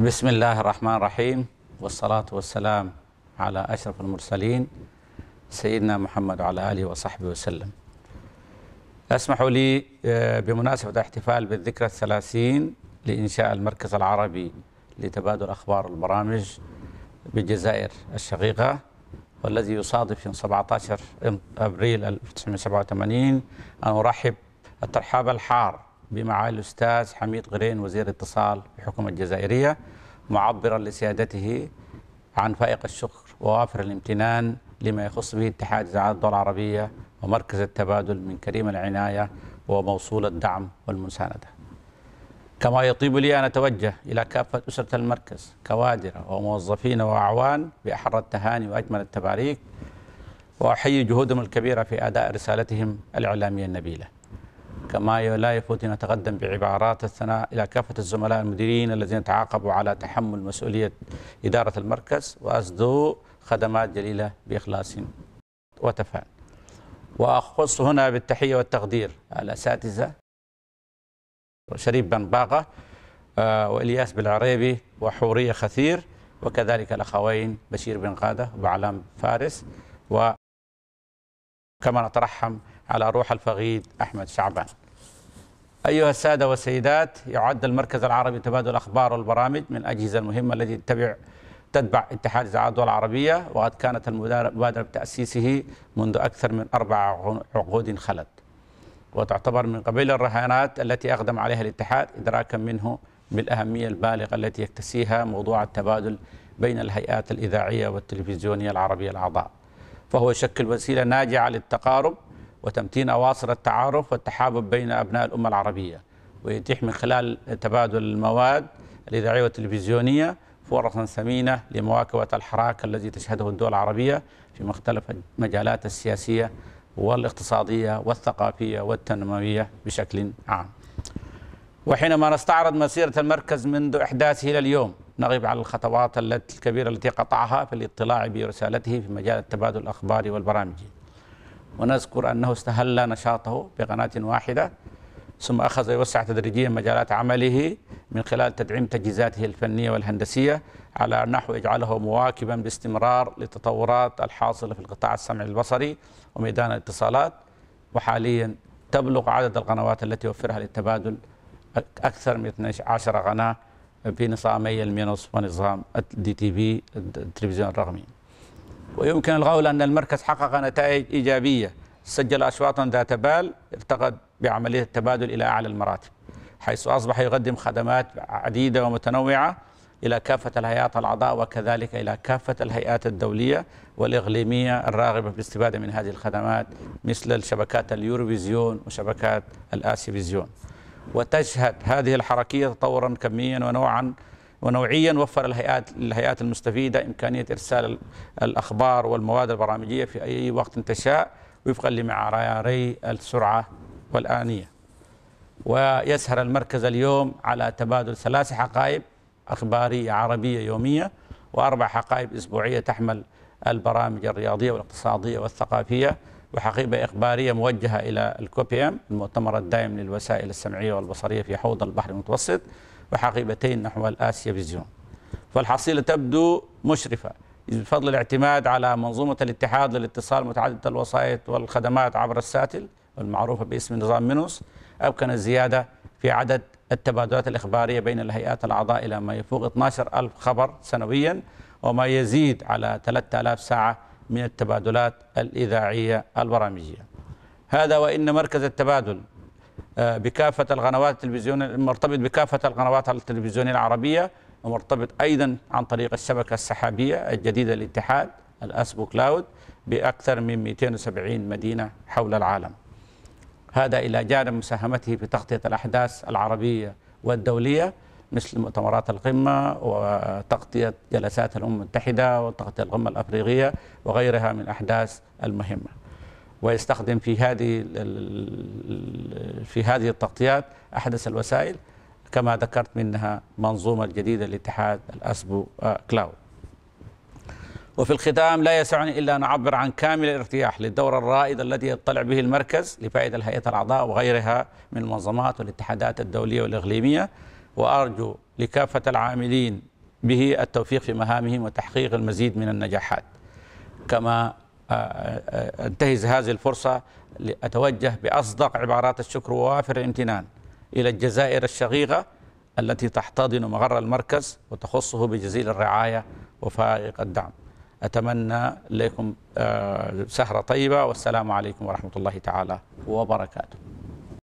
بسم الله الرحمن الرحيم والصلاة والسلام على أشرف المرسلين سيدنا محمد وعلى آله وصحبه وسلم اسمحوا لي بمناسبة احتفال بالذكرى الثلاثين لإنشاء المركز العربي لتبادل أخبار البرامج بالجزائر الشقيقة والذي يصادف يوم 17 أبريل 1987 أن أرحب الترحاب الحار بمعالي الأستاذ حميد غرين وزير اتصال بحكومه الجزائرية معبرا لسيادته عن فائق الشكر ووافر الامتنان لما يخص به اتحاد إذاعات الدول العربية ومركز التبادل من كريم العناية وموصول الدعم والمساندة كما يطيب لي أن أتوجه إلى كافة أسرة المركز كوادرة وموظفين وأعوان بأحر التهاني وأجمل التباريك وأحيي جهودهم الكبيرة في أداء رسالتهم الإعلامية النبيلة كما لا يفوتني نتقدم بعبارات الثناء إلى كافة الزملاء المديرين الذين تعاقبوا على تحمل مسؤولية إدارة المركز وأسدوا خدمات جليلة بإخلاص وتفاعل وأخص هنا بالتحية والتقدير الأساتذة شريف بن باغة آه، وإلياس بالعريبي وحورية خثير وكذلك الأخوين بشير بن قادة وعلام فارس وكما نترحم على روح الفقيد أحمد شعبان أيها السادة والسيدات يعد المركز العربي تبادل الأخبار والبرامج من الأجهزة المهمة التي تتبع تتبع اتحاد الإذاعة الدول العربية وقد كانت المبادرة بتأسيسه منذ أكثر من أربع عقود خلت وتعتبر من قبيل الرهانات التي أقدم عليها الاتحاد إدراكا منه بالأهمية البالغة التي يكتسيها موضوع التبادل بين الهيئات الإذاعية والتلفزيونية العربية الأعضاء فهو يشكل وسيلة ناجعة للتقارب وتمتين أواصر التعارف والتحابب بين أبناء الأمة العربية ويتيح من خلال تبادل المواد الإذاعية والتلفزيونية فرصا ثمينة لمواكبة الحراك الذي تشهده الدول العربية في مختلف المجالات السياسية والاقتصادية والثقافية والتنموية بشكل عام وحينما نستعرض مسيرة المركز منذ إحداثه إلى اليوم نغيب على الخطوات التي الكبيرة التي قطعها في الاطلاع برسالته في مجال التبادل الأخباري والبرامجي ونذكر أنه استهل نشاطه بقناة واحدة ثم أخذ يوسع تدريجيا مجالات عمله من خلال تدعيم تجهيزاته الفنية والهندسية على نحو يجعله مواكبا باستمرار للتطورات الحاصلة في القطاع السمعي البصري وميدان الاتصالات وحاليا تبلغ عدد القنوات التي يوفرها للتبادل أكثر من 12 قناة في نظامي المينوس ونظام الدي تي في التلفزيون الرقمي ويمكن القول أن المركز حقق نتائج إيجابية سجل أشواطا ذات بال ارتقت بعملية التبادل إلى أعلى المراتب حيث أصبح يقدم خدمات عديدة ومتنوعة إلى كافة الهيئات الأعضاء وكذلك إلى كافة الهيئات الدولية والإقليمية الراغبة في الاستفادة من هذه الخدمات مثل شبكات اليوروفيزيون وشبكات الآسيفيزيون وتشهد هذه الحركية تطورا كميا ونوعا ونوعيا وفر الهيئات للهيئات المستفيدة إمكانية إرسال الأخبار والمواد البرامجية في أي وقت تشاء وفقا لمعياري السرعة والآنية ويسهر المركز اليوم على تبادل ثلاث حقائب أخبارية عربية يومية وأربع حقائب أسبوعية تحمل البرامج الرياضية والاقتصادية والثقافية وحقيبة إخبارية موجهة إلى الكوبيام المؤتمر الدائم للوسائل السمعية والبصرية في حوض البحر المتوسط وحقيبتين نحو الآسيا فيزيون فالحصيلة تبدو مشرفة بفضل الاعتماد على منظومة الاتحاد للاتصال متعددة الوسائط والخدمات عبر الساتل المعروفة باسم نظام مينوس أمكن الزيادة في عدد التبادلات الإخبارية بين الهيئات الأعضاء إلى ما يفوق 12 ألف خبر سنويا وما يزيد على 3000 ساعة من التبادلات الإذاعية البرامجية هذا وإن مركز التبادل بكافة القنوات التلفزيون مرتبط بكافة القنوات التلفزيونية العربية ومرتبط أيضا عن طريق الشبكة السحابية الجديدة للاتحاد الأسبو كلاود بأكثر من 270 مدينة حول العالم هذا إلى جانب مساهمته في تغطية الأحداث العربية والدولية مثل مؤتمرات القمة وتغطية جلسات الأمم المتحدة وتغطية القمة الأفريقية وغيرها من الأحداث المهمة ويستخدم في هذه في هذه التغطيات احدث الوسائل كما ذكرت منها منظومه الجديده لاتحاد الاسبو آه، كلاود. وفي الختام لا يسعني الا ان اعبر عن كامل الارتياح للدور الرائد الذي يطلع به المركز لفائده الهيئه الاعضاء وغيرها من المنظمات والاتحادات الدوليه والاقليميه وارجو لكافه العاملين به التوفيق في مهامهم وتحقيق المزيد من النجاحات. كما أنتهز هذه الفرصة لأتوجه بأصدق عبارات الشكر ووافر الامتنان إلى الجزائر الشقيقة التي تحتضن مقر المركز وتخصه بجزيل الرعاية وفائق الدعم أتمنى لكم آه، سهرة طيبة والسلام عليكم ورحمة الله تعالى وبركاته